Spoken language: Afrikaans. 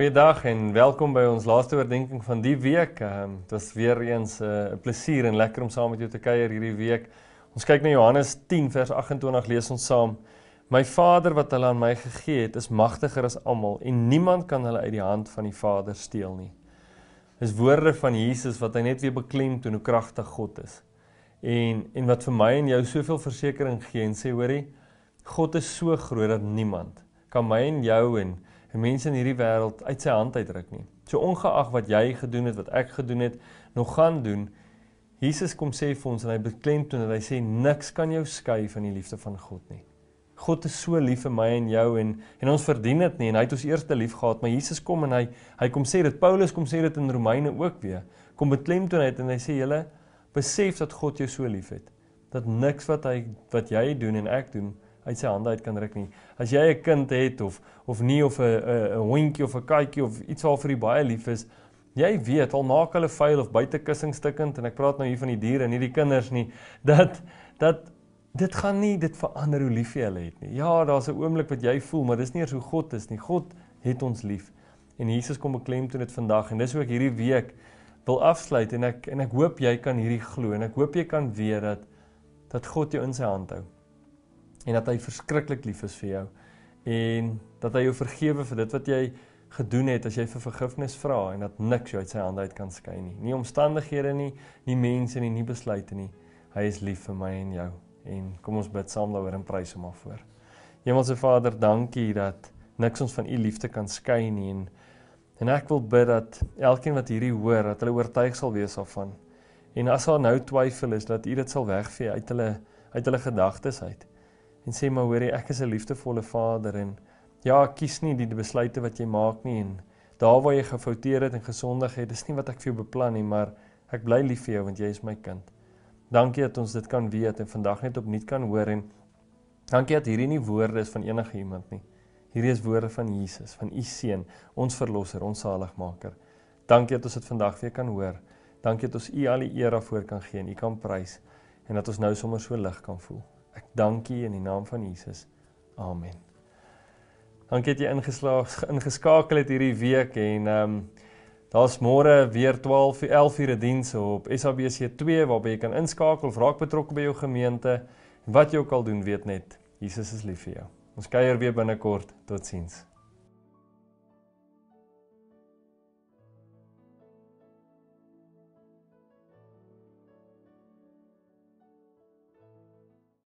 Goeiedag en welkom by ons laaste oordeenking van die week. Ehm dit was weer eens eh, 'n uh, plesier en lekker om saam met jou te kuier hierdie week. Ons kyk na Johannes 10 vers 28 lees ons saam. My Vader wat hulle aan my gegee het, is magtiger as almal en niemand kan hulle uit die hand van die Vader steel nie. Dis woorde van Jesus wat hy net weer beklemtoon hoe kragtig God is. En en wat vir my en jou soveel versekering gee en sê hoorie, God is so groot dat niemand kan my en jou en mense in hierdie wêreld uit sy hand uitruk nie. So ongeag wat jy gedoen het, wat ek gedoen het, nog gaan doen, Jesus kom sê vir ons en hy beklemtoon en hy sê niks kan jou skei van die liefde van God nie. God is so lief vir my en jou en en ons verdien dit nie en hy het ons eerste lief gehad, maar Jesus kom en hy hy kom sê dit Paulus kom sê dit in Romeine ook weer. Kom beklemtoon hy dit en hy sê julle besef dat God jou so liefhet dat niks wat hy wat jy doen en ek doen uit sy hande uit kan ruk nie. As jy 'n kind het of of nie of 'n 'n hondjie of 'n katjie of iets wat vir jou baie lief is, jy weet al maak hulle vuil of buite kussing stikkend en ek praat nou hier van die diere en nie die kinders nie, dat dat dit gaan nie dit verander hoe lief jy hulle het nie. Ja, daar's 'n oomblik wat jy voel, maar dis nie eers hoe God is nie. God het ons lief. En Jesus kom beklemtoon dit vandag en dis ook hierdie week wil afsluit en ek en ek hoop jy kan hierdie glo en ek hoop jy kan weet dat dat God jou in sy hand hou en dat hy verskriklik lief is vir jou en dat hy jou vergewe vir dit wat jy gedoen het as jy vir vergifnis vra en dat niks jou uit sy hande uit kan skei nie. Nie omstandighede nie, nie mense nie, nie besluite nie. Hy is lief vir my en jou. En kom ons bid saam daaroor en prys hom daarvoor. Hemelse Vader, dankie dat niks ons van u liefde kan skei nie en en ek wil bid dat elkeen wat hierdie hoor, dat hulle oortuig sal wees daarvan. En as daar nou twyfel is dat u dit sal wegvee uit hulle uit hulle gedagtes uit. Hy en sê maar hoorie ek is 'n liefdevolle vader en ja ek kies nie die besluite wat jy maak nie en daar waar jy gefouteer het en gesondig het dis nie wat ek vir jou beplan nie maar ek bly lief vir jou want jy is my kind dankie dat ons dit kan weet en vandag net opnuut kan hoor en dankie dat hierdie nie woorde is van enige iemand nie hierdie is woorde van Jesus van u seun ons verlosser ons saligmaker dankie dat ons dit vandag weer kan hoor dankie dat ons u al die eer daarvoor kan gee en u kan prys en dat ons nou sommer so lig kan voel Ek dank U in die naam van Jesus. Amen. Dankie dat jy ingeslaag ingeskakel het hierdie week en ehm um, daar's môre weer 12 11ure dienste op SABC 2 waarby jy kan inskakel of raak betrokke by jou gemeente en wat jy ook al doen weet net Jesus is lief vir jou. Ons kuier weer binnekort. Totsiens.